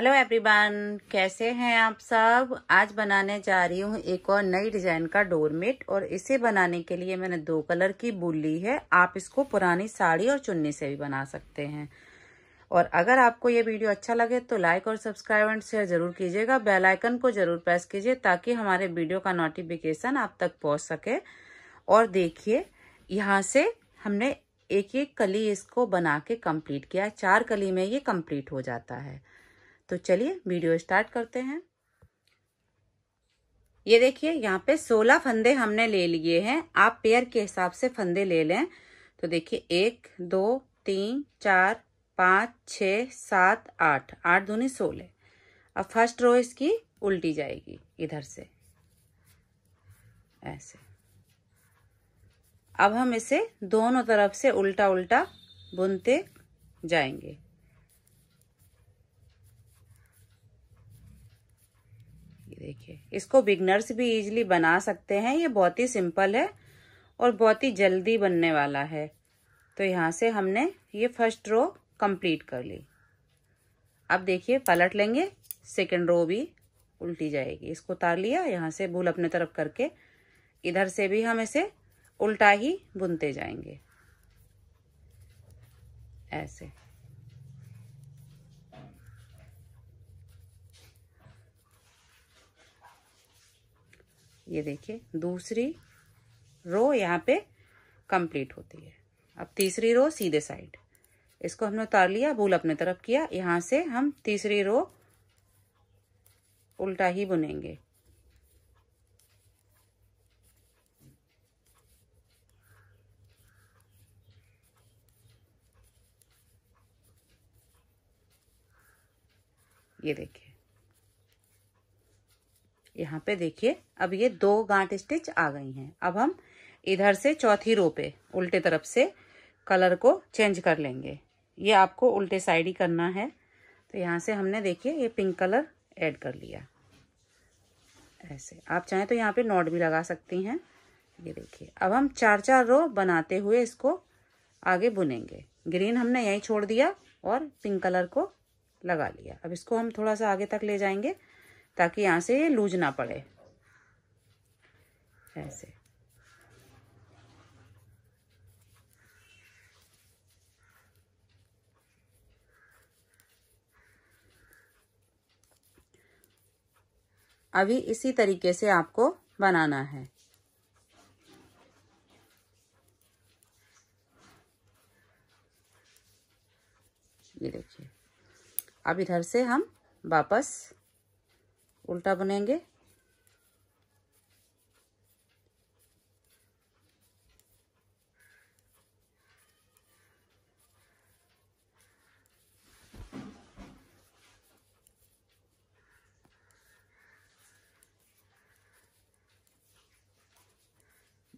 hello everyone कैसे हैं आप सब आज बनाने जा रही हूँ एक और नई डिजाइन का डोरमेट और इसे बनाने के लिए मैंने दो कलर की बुल ली है आप इसको पुरानी साड़ी और चुन्नी से भी बना सकते हैं और अगर आपको ये वीडियो अच्छा लगे तो लाइक और सब्सक्राइब एंड शेयर जरूर कीजिएगा बेल आइकन को जरूर प्रेस कीजिए ताकि हमारे वीडियो का नोटिफिकेशन आप तक पहुँच सके और देखिए यहाँ से हमने एक एक कली इसको बना के कंप्लीट किया चार कली में ये कम्प्लीट हो जाता है तो चलिए वीडियो स्टार्ट करते हैं ये देखिए यहाँ पे सोलह फंदे हमने ले लिए हैं आप पेयर के हिसाब से फंदे ले लें तो देखिए एक दो तीन चार पाँच छ सात आठ आठ दूनी सोलह अब फर्स्ट रो इसकी उल्टी जाएगी इधर से ऐसे अब हम इसे दोनों तरफ से उल्टा उल्टा बुनते जाएंगे देखिए इसको बिगनर्स भी इजीली बना सकते हैं ये बहुत ही सिंपल है और बहुत ही जल्दी बनने वाला है तो यहाँ से हमने ये फर्स्ट रो कंप्लीट कर ली अब देखिए पलट लेंगे सेकेंड रो भी उल्टी जाएगी इसको उतार लिया यहाँ से भूल अपने तरफ करके इधर से भी हम इसे उल्टा ही बुनते जाएंगे ऐसे ये देखिए दूसरी रो यहाँ पे कंप्लीट होती है अब तीसरी रो सीधे साइड इसको हमने उतार लिया भूल अपने तरफ किया यहाँ से हम तीसरी रो उल्टा ही बुनेंगे ये देखिए यहाँ पे देखिए अब ये दो गांठ स्टिच आ गई हैं अब हम इधर से चौथी रो पे उल्टे तरफ से कलर को चेंज कर लेंगे ये आपको उल्टे साइड ही करना है तो यहाँ से हमने देखिए ये पिंक कलर ऐड कर लिया ऐसे आप चाहें तो यहाँ पे नॉट भी लगा सकती हैं ये देखिए अब हम चार चार रो बनाते हुए इसको आगे बुनेंगे ग्रीन हमने यहीं छोड़ दिया और पिंक कलर को लगा लिया अब इसको हम थोड़ा सा आगे तक ले जाएंगे ताकि यहाँ से लूज ना पड़े ऐसे अभी इसी तरीके से आपको बनाना है ये देखिए अब इधर से हम वापस उल्टा बनेंगे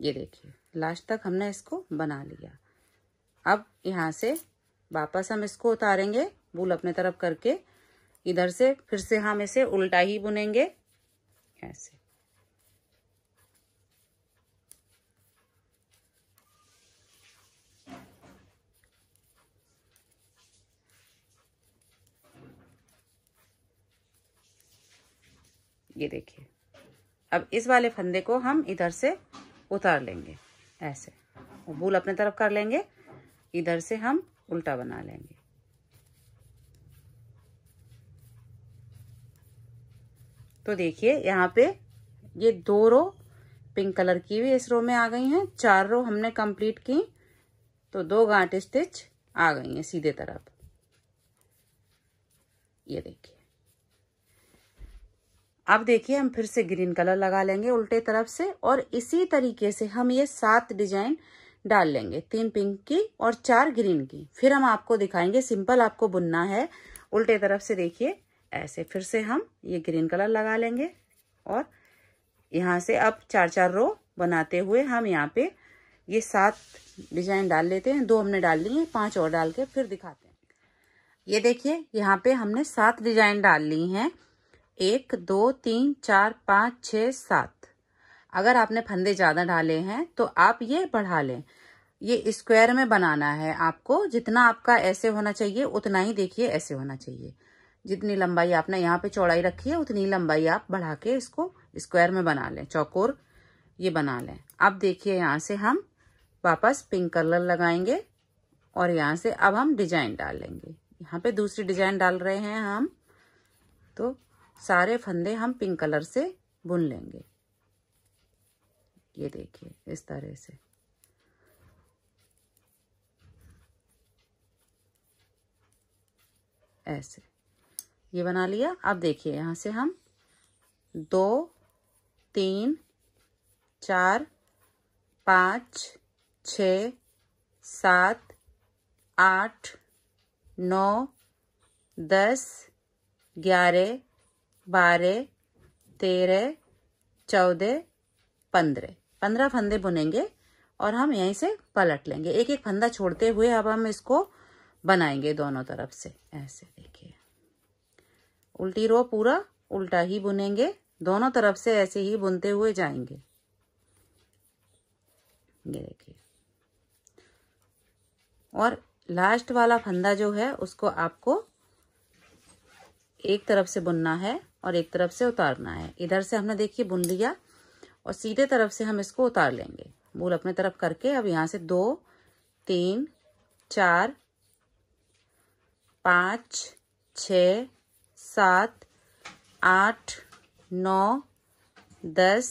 ये देखिए लास्ट तक हमने इसको बना लिया अब यहाँ से वापस हम इसको उतारेंगे भूल अपने तरफ करके इधर से फिर से हम इसे उल्टा ही बुनेंगे ऐसे ये देखिए अब इस वाले फंदे को हम इधर से उतार लेंगे ऐसे बूल अपने तरफ कर लेंगे इधर से हम उल्टा बना लेंगे तो देखिए यहाँ पे ये दो रो पिंक कलर की भी इस रो में आ गई हैं चार रो हमने कंप्लीट की तो दो गांठ स्टिच आ गई हैं सीधे तरफ ये देखिए अब देखिए हम फिर से ग्रीन कलर लगा लेंगे उल्टे तरफ से और इसी तरीके से हम ये सात डिजाइन डाल लेंगे तीन पिंक की और चार ग्रीन की फिर हम आपको दिखाएंगे सिंपल आपको बुनना है उल्टे तरफ से देखिए ऐसे फिर से हम ये ग्रीन कलर लगा लेंगे और यहाँ से अब चार चार रो बनाते हुए हम यहाँ पे ये सात डिजाइन डाल लेते हैं दो हमने डाल ली हैं पांच और डाल के फिर दिखाते हैं ये देखिए यहाँ पे हमने सात डिजाइन डाल ली हैं एक दो तीन चार पाँच छ सात अगर आपने फंदे ज़्यादा डाले हैं तो आप ये बढ़ा लें ये स्क्वायर में बनाना है आपको जितना आपका ऐसे होना चाहिए उतना ही देखिए ऐसे होना चाहिए जितनी लंबाई आपने यहाँ पे चौड़ाई रखी है उतनी लंबाई आप बढ़ा के इसको स्क्वायर में बना लें चौकोर ये बना लें अब देखिए यहाँ से हम वापस पिंक कलर लगाएंगे और यहाँ से अब हम डिजाइन डालेंगे यहाँ पे दूसरी डिजाइन डाल रहे हैं हम तो सारे फंदे हम पिंक कलर से बुन लेंगे ये देखिए इस तरह से ऐसे ये बना लिया अब देखिए यहाँ से हम दो तीन चार पाँच छ सात आठ नौ दस ग्यारह बारह तेरह चौदह पंद्रह पंद्रह फंदे बुनेंगे और हम यहीं से पलट लेंगे एक एक फंदा छोड़ते हुए अब हम इसको बनाएंगे दोनों तरफ से ऐसे उल्टी रो पूरा उल्टा ही बुनेंगे दोनों तरफ से ऐसे ही बुनते हुए जाएंगे ये देखिए और लास्ट वाला फंदा जो है उसको आपको एक तरफ से बुनना है और एक तरफ से उतारना है इधर से हमने देखिए बुन लिया और सीधे तरफ से हम इसको उतार लेंगे मूल अपने तरफ करके अब यहाँ से दो तीन चार पाँच छ सात आठ नौ दस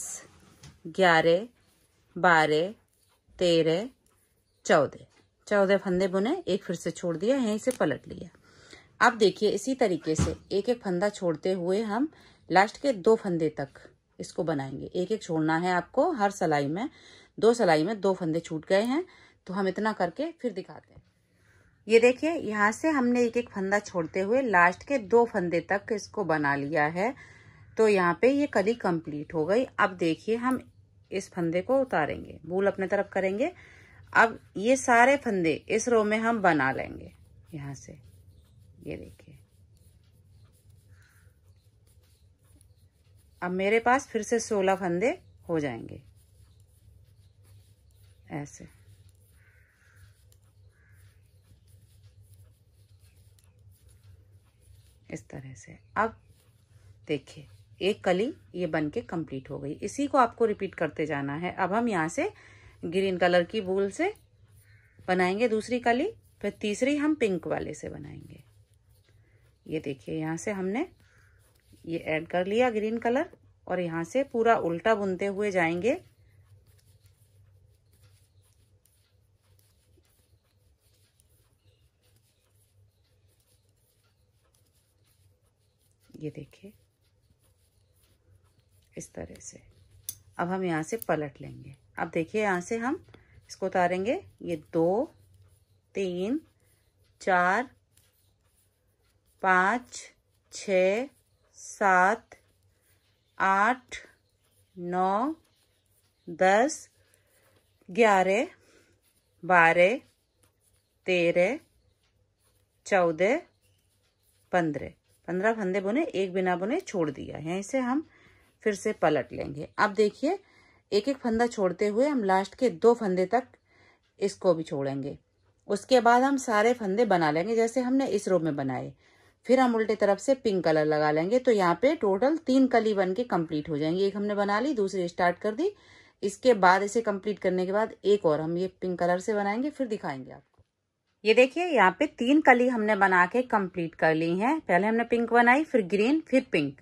ग्यारह बारह तेरह चौदह चौदह फंदे बुने एक फिर से छोड़ दिया यहीं से पलट लिया अब देखिए इसी तरीके से एक एक फंदा छोड़ते हुए हम लास्ट के दो फंदे तक इसको बनाएंगे एक एक छोड़ना है आपको हर सलाई में दो सलाई में दो फंदे छूट गए हैं तो हम इतना करके फिर दिखाते हैं ये देखिए यहाँ से हमने एक एक फंदा छोड़ते हुए लास्ट के दो फंदे तक इसको बना लिया है तो यहाँ पे ये कली कंप्लीट हो गई अब देखिए हम इस फंदे को उतारेंगे भूल अपने तरफ करेंगे अब ये सारे फंदे इस रो में हम बना लेंगे यहाँ से ये देखिए अब मेरे पास फिर से सोलह फंदे हो जाएंगे ऐसे इस तरह से अब देखिए एक कली ये बन के कम्प्लीट हो गई इसी को आपको रिपीट करते जाना है अब हम यहाँ से ग्रीन कलर की बूल से बनाएंगे दूसरी कली फिर तीसरी हम पिंक वाले से बनाएंगे ये देखिए यहाँ से हमने ये ऐड कर लिया ग्रीन कलर और यहाँ से पूरा उल्टा बुनते हुए जाएंगे ये देखिए इस तरह से अब हम यहाँ से पलट लेंगे अब देखिए यहाँ से हम इसको उतारेंगे ये दो तीन चार पाँच छ सात आठ नौ दस ग्यारह बारह तेरह चौदह पंद्रह पंद्रह फंदे बुने एक बिना बुने छोड़ दिया है इसे हम फिर से पलट लेंगे अब देखिए एक एक फंदा छोड़ते हुए हम लास्ट के दो फंदे तक इसको भी छोड़ेंगे उसके बाद हम सारे फंदे बना लेंगे जैसे हमने इस रो में बनाए फिर हम उल्टे तरफ से पिंक कलर लगा लेंगे तो यहाँ पे टोटल तीन कली बन के कम्प्लीट हो जाएंगे एक हमने बना ली दूसरी स्टार्ट कर दी इसके बाद इसे कंप्लीट करने के बाद एक और हम ये पिंक कलर से बनाएंगे फिर दिखाएंगे आप ये देखिए यहाँ पे तीन कली हमने बना के कम्प्लीट कर ली हैं पहले हमने पिंक बनाई फिर ग्रीन फिर पिंक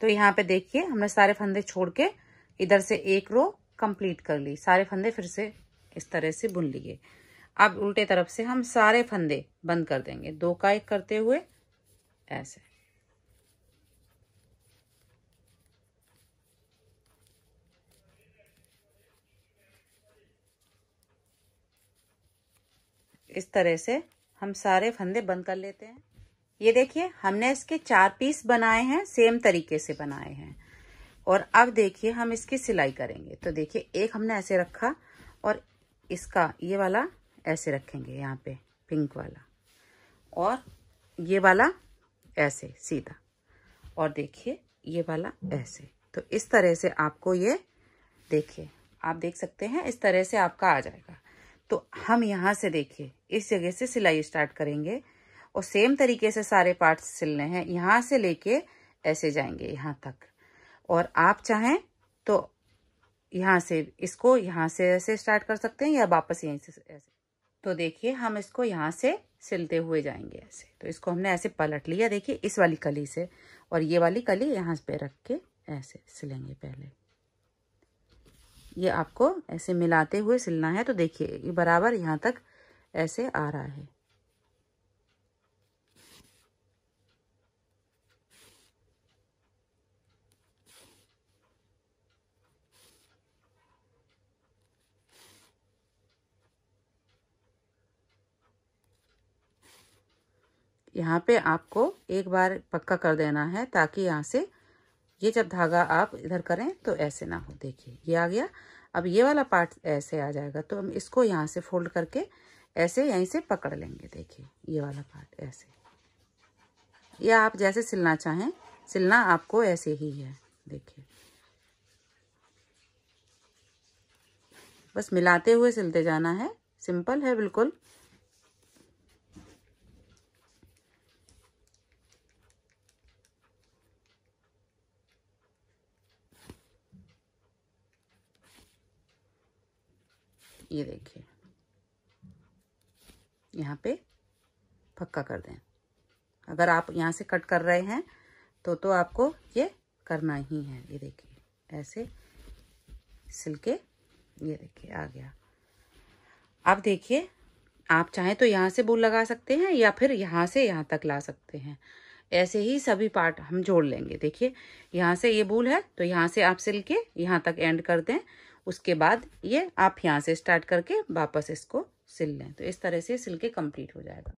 तो यहाँ पे देखिए हमने सारे फंदे छोड़ के इधर से एक रो कंप्लीट कर ली सारे फंदे फिर से इस तरह से बुन लिए अब उल्टे तरफ से हम सारे फंदे बंद कर देंगे दो का एक करते हुए ऐसे इस तरह से हम सारे फंदे बंद कर लेते हैं ये देखिए हमने इसके चार पीस बनाए हैं सेम तरीके से बनाए हैं और अब देखिए हम इसकी सिलाई करेंगे तो देखिए एक हमने ऐसे रखा और इसका ये वाला ऐसे रखेंगे यहाँ पे पिंक वाला और ये वाला ऐसे सीधा और देखिए ये वाला ऐसे तो इस तरह से आपको ये देखिए आप देख सकते हैं इस तरह से आपका आ जाएगा तो हम यहाँ से देखिए इस जगह से सिलाई स्टार्ट करेंगे और सेम तरीके से सारे पार्ट्स सिलने हैं यहाँ से लेके ऐसे जाएंगे यहाँ तक और आप चाहें तो यहाँ से इसको यहाँ से ऐसे स्टार्ट कर सकते हैं या वापस यहीं से ऐसे तो देखिए हम इसको यहाँ से सिलते हुए जाएंगे ऐसे तो इसको हमने ऐसे पलट लिया देखिए इस वाली कली से और ये वाली कली यहाँ पे रख के ऐसे सिलेंगे पहले ये आपको ऐसे मिलाते हुए सिलना है तो देखिए ये बराबर यहाँ तक ऐसे आ रहा है यहाँ पे आपको एक बार पक्का कर देना है ताकि यहाँ से ये जब धागा आप इधर करें तो ऐसे ना हो देखिए ये आ गया अब ये वाला पार्ट ऐसे आ जाएगा तो हम इसको यहाँ से फोल्ड करके ऐसे यहीं से पकड़ लेंगे देखिए ये वाला पार्ट ऐसे या आप जैसे सिलना चाहें सिलना आपको ऐसे ही है देखिए बस मिलाते हुए सिलते जाना है सिंपल है बिल्कुल ये देखिए यहाँ पे पक्का कर दें अगर आप यहाँ से कट कर रहे हैं तो तो आपको ये करना ही है ये देखिए ऐसे सिल के ये देखिए आ गया अब देखिए आप चाहें तो यहाँ से बुल लगा सकते हैं या फिर यहाँ से यहाँ तक ला सकते हैं ऐसे ही सभी पार्ट हम जोड़ लेंगे देखिए यहाँ से ये बूल है तो यहाँ से आप सिल के यहाँ तक एंड कर दें उसके बाद ये आप यहाँ से स्टार्ट करके वापस इसको सिल लें तो इस तरह से सिल के कम्प्लीट हो जाएगा